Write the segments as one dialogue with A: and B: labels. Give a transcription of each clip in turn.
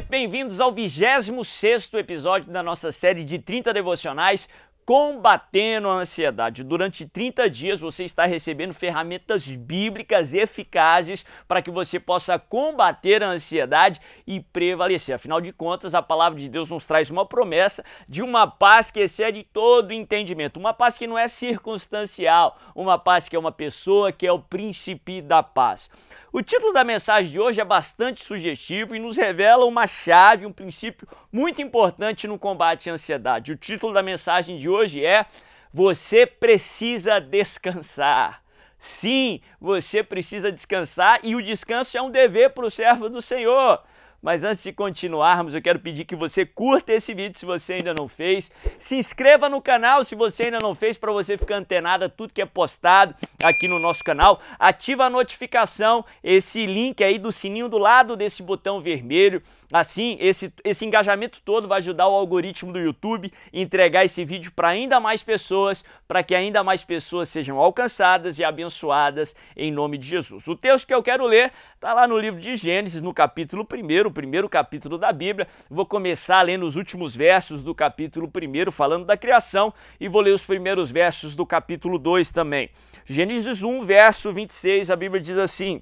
A: muito bem-vindos ao 26º episódio da nossa série de 30 devocionais Combatendo a ansiedade. Durante 30 dias você está recebendo ferramentas bíblicas eficazes para que você possa combater a ansiedade e prevalecer. Afinal de contas, a palavra de Deus nos traz uma promessa de uma paz que excede todo entendimento, uma paz que não é circunstancial, uma paz que é uma pessoa que é o príncipe da paz. O título da mensagem de hoje é bastante sugestivo e nos revela uma chave, um princípio muito importante no combate à ansiedade. O título da mensagem de hoje é Você precisa descansar. Sim, você precisa descansar e o descanso é um dever para o servo do Senhor. Mas antes de continuarmos, eu quero pedir que você curta esse vídeo se você ainda não fez. Se inscreva no canal se você ainda não fez, para você ficar antenado a tudo que é postado aqui no nosso canal. Ativa a notificação, esse link aí do sininho do lado desse botão vermelho Assim, esse, esse engajamento todo vai ajudar o algoritmo do YouTube a entregar esse vídeo para ainda mais pessoas, para que ainda mais pessoas sejam alcançadas e abençoadas em nome de Jesus. O texto que eu quero ler está lá no livro de Gênesis, no capítulo 1, o primeiro capítulo da Bíblia. Vou começar lendo os últimos versos do capítulo 1, falando da criação, e vou ler os primeiros versos do capítulo 2 também. Gênesis 1, verso 26, a Bíblia diz assim: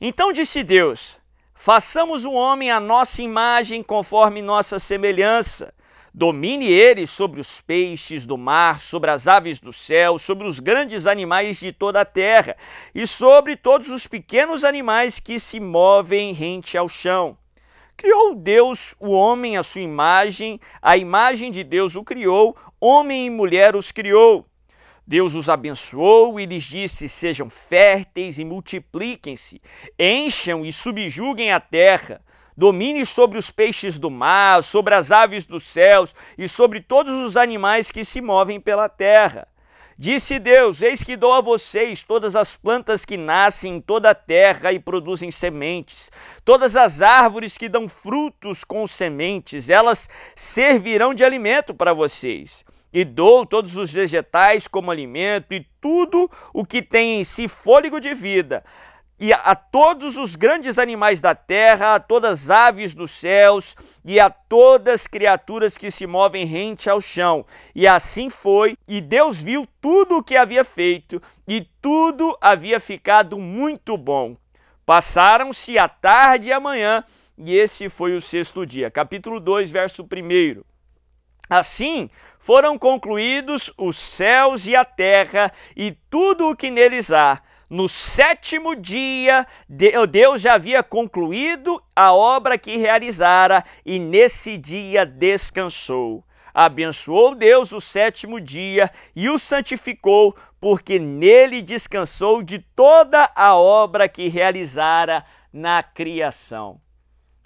A: Então disse Deus. Façamos o homem à nossa imagem, conforme nossa semelhança. Domine ele sobre os peixes do mar, sobre as aves do céu, sobre os grandes animais de toda a terra e sobre todos os pequenos animais que se movem rente ao chão. Criou Deus o homem à sua imagem, a imagem de Deus o criou, homem e mulher os criou. Deus os abençoou e lhes disse: Sejam férteis e multipliquem-se, encham e subjuguem a terra, domine sobre os peixes do mar, sobre as aves dos céus e sobre todos os animais que se movem pela terra. Disse Deus: Eis que dou a vocês todas as plantas que nascem em toda a terra e produzem sementes, todas as árvores que dão frutos com sementes, elas servirão de alimento para vocês e dou todos os vegetais como alimento e tudo o que tem em si fôlego de vida. E a todos os grandes animais da terra, a todas as aves dos céus e a todas as criaturas que se movem rente ao chão. E assim foi, e Deus viu tudo o que havia feito, e tudo havia ficado muito bom. Passaram-se a tarde e a manhã, e esse foi o sexto dia. Capítulo 2, verso 1. Assim foram concluídos os céus e a terra e tudo o que neles há. No sétimo dia, oh, Deus já havia concluído a obra que realizara e nesse dia descansou. Abençoou Deus o sétimo dia e o santificou, porque nele descansou de toda a obra que realizara na criação.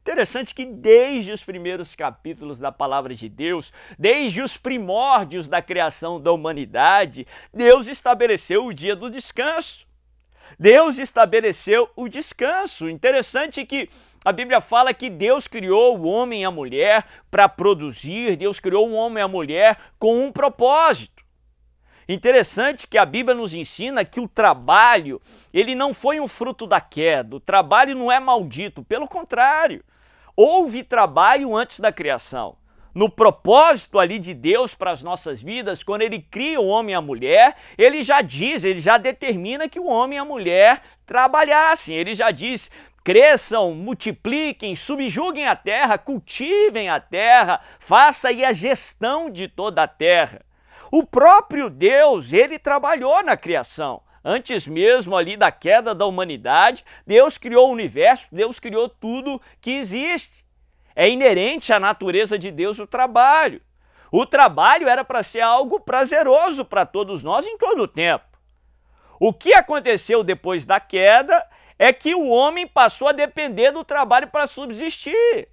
A: Interessante que desde os primeiros capítulos da palavra de Deus, desde os primórdios da criação da humanidade, Deus estabeleceu o dia do descanso. Deus estabeleceu o descanso. Interessante que a Bíblia fala que Deus criou o homem e a mulher para produzir, Deus criou o homem e a mulher com um propósito. Interessante que a Bíblia nos ensina que o trabalho, ele não foi um fruto da queda, o trabalho não é maldito, pelo contrário. Houve trabalho antes da criação no propósito ali de Deus para as nossas vidas, quando ele cria o homem e a mulher, ele já diz, ele já determina que o homem e a mulher trabalhassem. Ele já diz: cresçam, multipliquem, subjuguem a terra, cultivem a terra, faça aí a gestão de toda a terra. O próprio Deus, ele trabalhou na criação. Antes mesmo ali da queda da humanidade, Deus criou o universo, Deus criou tudo que existe. É inerente à natureza de Deus o trabalho. O trabalho era para ser algo prazeroso para todos nós em todo o tempo. O que aconteceu depois da queda é que o homem passou a depender do trabalho para subsistir.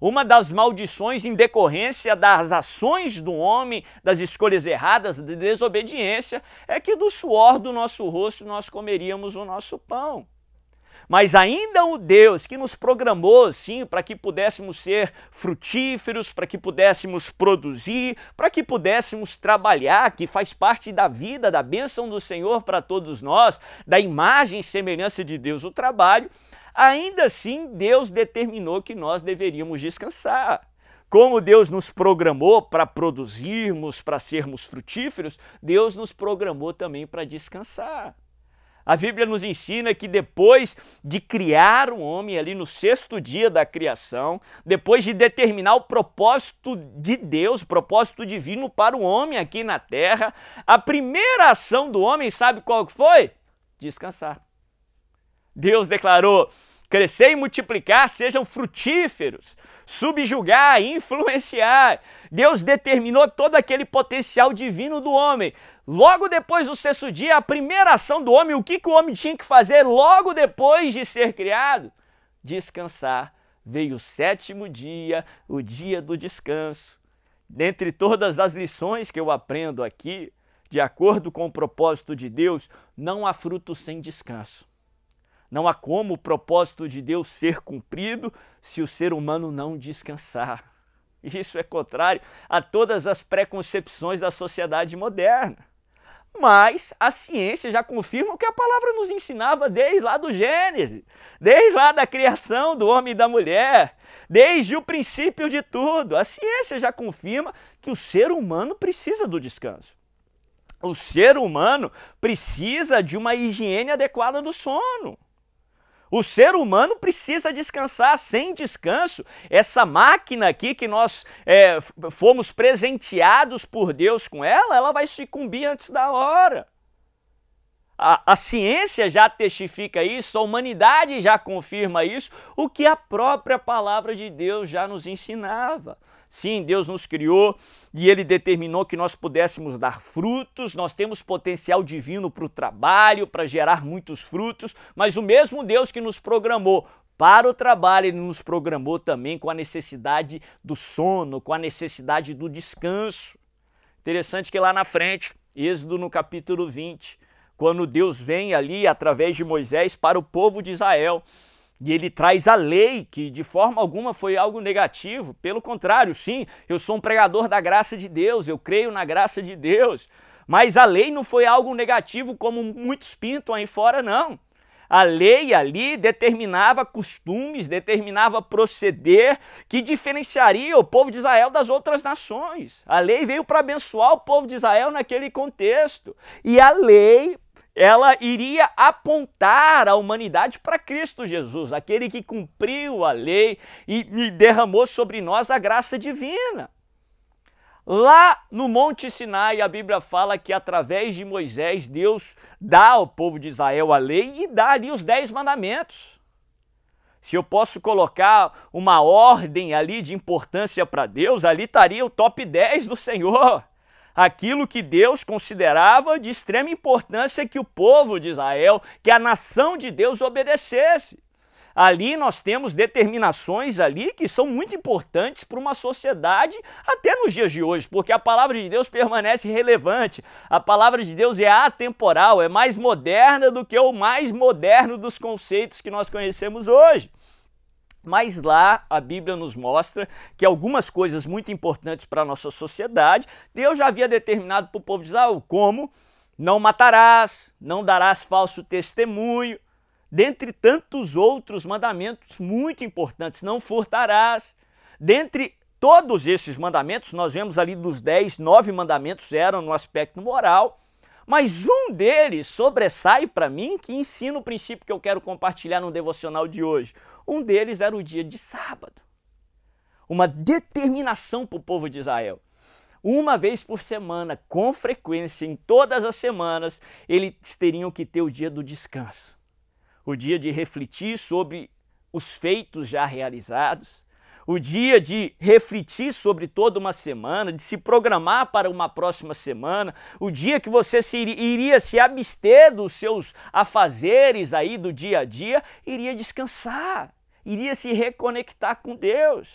A: Uma das maldições em decorrência das ações do homem, das escolhas erradas, da desobediência, é que do suor do nosso rosto nós comeríamos o nosso pão. Mas ainda o Deus que nos programou, sim, para que pudéssemos ser frutíferos, para que pudéssemos produzir, para que pudéssemos trabalhar, que faz parte da vida, da bênção do Senhor para todos nós, da imagem e semelhança de Deus, o trabalho, Ainda assim, Deus determinou que nós deveríamos descansar. Como Deus nos programou para produzirmos, para sermos frutíferos, Deus nos programou também para descansar. A Bíblia nos ensina que depois de criar o um homem ali no sexto dia da criação, depois de determinar o propósito de Deus, o propósito divino para o homem aqui na terra, a primeira ação do homem, sabe qual que foi? Descansar. Deus declarou: Crescer e multiplicar, sejam frutíferos. Subjugar, influenciar. Deus determinou todo aquele potencial divino do homem. Logo depois do sexto dia, a primeira ação do homem, o que, que o homem tinha que fazer logo depois de ser criado? Descansar. Veio o sétimo dia, o dia do descanso. Dentre todas as lições que eu aprendo aqui, de acordo com o propósito de Deus, não há fruto sem descanso. Não há como o propósito de Deus ser cumprido se o ser humano não descansar. Isso é contrário a todas as preconcepções da sociedade moderna. Mas a ciência já confirma o que a palavra nos ensinava desde lá do Gênesis, desde lá da criação do homem e da mulher, desde o princípio de tudo. A ciência já confirma que o ser humano precisa do descanso. O ser humano precisa de uma higiene adequada do sono. O ser humano precisa descansar. Sem descanso, essa máquina aqui que nós é, fomos presenteados por Deus com ela, ela vai sucumbir antes da hora. A, a, ciência já testifica isso, a humanidade já confirma isso, o que a própria palavra de Deus já nos ensinava. Sim, Deus nos criou e Ele determinou que nós pudéssemos dar frutos, nós temos potencial divino para o trabalho, para gerar muitos frutos, mas o mesmo Deus que nos programou para o trabalho, Ele nos programou também com a necessidade do sono, com a necessidade do descanso. Interessante que lá na frente, Êxodo no capítulo 20, quando Deus vem ali através de Moisés para o povo de Israel. E ele traz a lei, que de forma alguma foi algo negativo. Pelo contrário, sim, eu sou um pregador da graça de Deus, eu creio na graça de Deus. Mas a lei não foi algo negativo como muitos pintam aí fora, não. A lei ali determinava costumes, determinava proceder que diferenciaria o povo de Israel das outras nações. A lei veio para abençoar o povo de Israel naquele contexto. E a lei ela iria apontar a humanidade para Cristo Jesus, aquele que cumpriu a lei e, e derramou sobre nós a graça divina. Lá no Monte Sinai, a Bíblia fala que através de Moisés, Deus dá ao povo de Israel a lei e dá ali os dez mandamentos. Se eu posso colocar uma ordem ali de importância para Deus, ali estaria o top 10 do Senhor aquilo que Deus considerava de extrema importância que o povo de Israel, que a nação de Deus obedecesse. Ali nós temos determinações ali que são muito importantes para uma sociedade até nos dias de hoje, porque a palavra de Deus permanece relevante. A palavra de Deus é atemporal, é mais moderna do que o mais moderno dos conceitos que nós conhecemos hoje. Mas lá a Bíblia nos mostra que algumas coisas muito importantes para a nossa sociedade, Deus já havia determinado para o povo de Israel, como não matarás, não darás falso testemunho, dentre tantos outros mandamentos muito importantes, não furtarás. Dentre todos esses mandamentos, nós vemos ali dos dez, nove mandamentos eram no aspecto moral. Mas um deles sobressai para mim, que ensina o princípio que eu quero compartilhar no devocional de hoje. Um deles era o dia de sábado. Uma determinação para o povo de Israel. Uma vez por semana, com frequência, em todas as semanas, eles teriam que ter o dia do descanso. O dia de refletir sobre os feitos já realizados, o dia de refletir sobre toda uma semana, de se programar para uma próxima semana, o dia que você se iria se abster dos seus afazeres aí do dia a dia, iria descansar, iria se reconectar com Deus.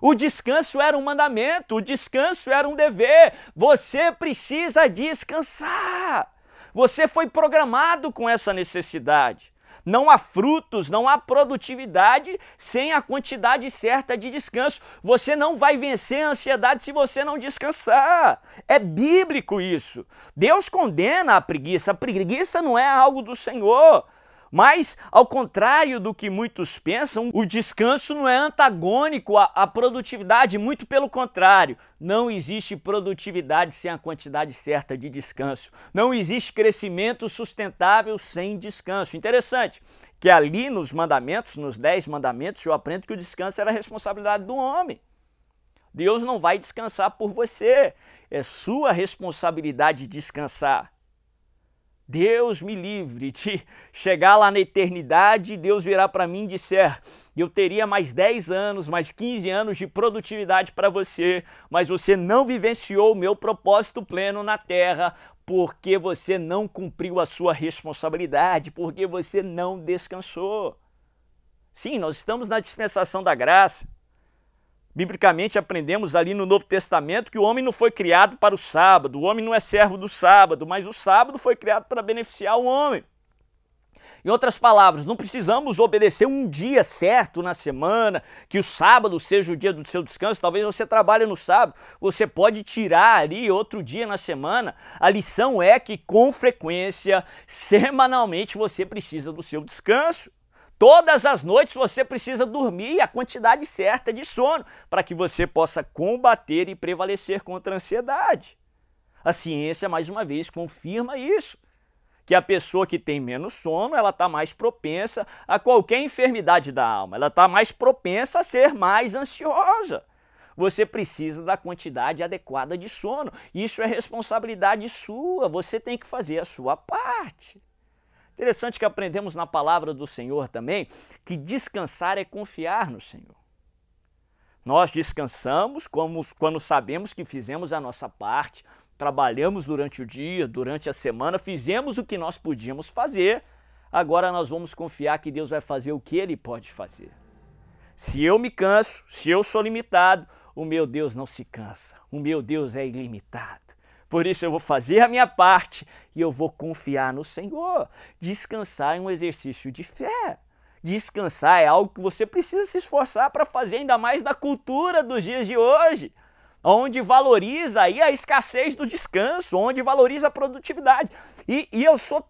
A: O descanso era um mandamento, o descanso era um dever. Você precisa descansar. Você foi programado com essa necessidade. Não há frutos, não há produtividade sem a quantidade certa de descanso. Você não vai vencer a ansiedade se você não descansar. É bíblico isso. Deus condena a preguiça. A preguiça não é algo do Senhor. Mas, ao contrário do que muitos pensam, o descanso não é antagônico à, à, produtividade, muito pelo contrário. Não existe produtividade sem a quantidade certa de descanso. Não existe crescimento sustentável sem descanso. Interessante que ali nos mandamentos, nos dez mandamentos, eu aprendo que o descanso era responsabilidade do homem. Deus não vai descansar por você. É sua responsabilidade descansar. Deus me livre de chegar lá na eternidade e Deus virá para mim e disser: eu teria mais 10 anos, mais 15 anos de produtividade para você, mas você não vivenciou o meu propósito pleno na terra porque você não cumpriu a sua responsabilidade, porque você não descansou. Sim, nós estamos na dispensação da graça. Biblicamente aprendemos ali no Novo Testamento que o homem não foi criado para o sábado, o homem não é servo do sábado, mas o sábado foi criado para beneficiar o homem. Em outras palavras, não precisamos obedecer um dia certo na semana, que o sábado seja o dia do seu descanso. Talvez você trabalhe no sábado, você pode tirar ali outro dia na semana. A lição é que com frequência, semanalmente, você precisa do seu descanso. Todas as noites você precisa dormir a quantidade certa de sono para que você possa combater e prevalecer contra a ansiedade. A ciência, mais uma vez, confirma isso que a pessoa que tem menos sono, ela está mais propensa a qualquer enfermidade da alma, ela está mais propensa a ser mais ansiosa. Você precisa da quantidade adequada de sono. Isso é responsabilidade sua, você tem que fazer a sua parte. Interessante que aprendemos na palavra do Senhor também que descansar é confiar no Senhor. Nós descansamos quando sabemos que fizemos a nossa parte, trabalhamos durante o dia, durante a semana, fizemos o que nós podíamos fazer. Agora nós vamos confiar que Deus vai fazer o que Ele pode fazer. Se eu me canso, se eu sou limitado, o meu Deus não se cansa, o meu Deus é ilimitado. Por isso eu vou fazer a minha parte e eu vou confiar no Senhor. Descansar é um exercício de fé. Descansar é algo que você precisa se esforçar para fazer, ainda mais na cultura dos dias de hoje, onde valoriza aí a escassez do descanso, onde valoriza a produtividade. E, e eu sou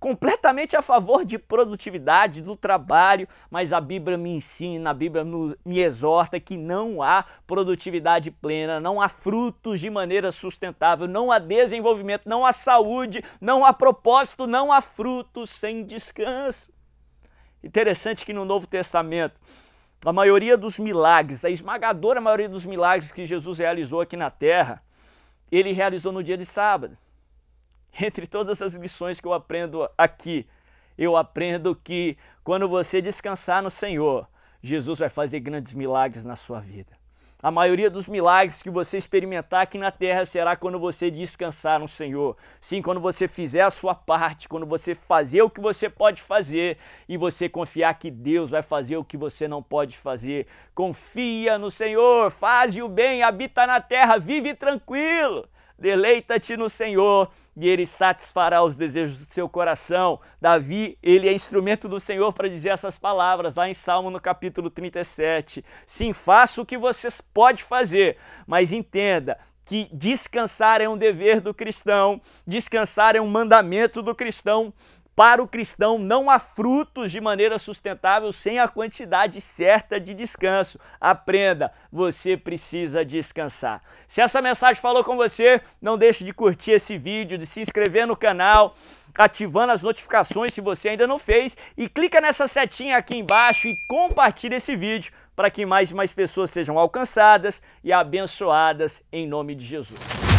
A: completamente a favor de produtividade do trabalho, mas a Bíblia me ensina, a Bíblia me exorta que não há produtividade plena, não há frutos de maneira sustentável, não há desenvolvimento, não há saúde, não há propósito, não há frutos sem descanso. Interessante que no Novo Testamento, a maioria dos milagres, a esmagadora maioria dos milagres que Jesus realizou aqui na terra, ele realizou no dia de sábado. Entre todas as lições que eu aprendo aqui, eu aprendo que quando você descansar no Senhor, Jesus vai fazer grandes milagres na sua vida. A maioria dos milagres que você experimentar aqui na terra será quando você descansar no Senhor. Sim, quando você fizer a sua parte, quando você fazer o que você pode fazer e você confiar que Deus vai fazer o que você não pode fazer. Confia no Senhor, faz o bem, habita na terra, vive tranquilo. Deleita-te no Senhor e ele satisfará os desejos do seu coração. Davi, ele é instrumento do Senhor para dizer essas palavras, lá em Salmo no capítulo 37. Sim, faça o que você pode fazer, mas entenda, que descansar é um dever do cristão, descansar é um mandamento do cristão, para o cristão, não há frutos de maneira sustentável sem a quantidade certa de descanso. Aprenda, você precisa descansar. Se essa mensagem falou com você, não deixe de curtir esse vídeo, de se inscrever no canal, ativando as notificações se você ainda não fez e clica nessa setinha aqui embaixo e compartilhe esse vídeo para que mais e mais pessoas sejam alcançadas e abençoadas em nome de Jesus.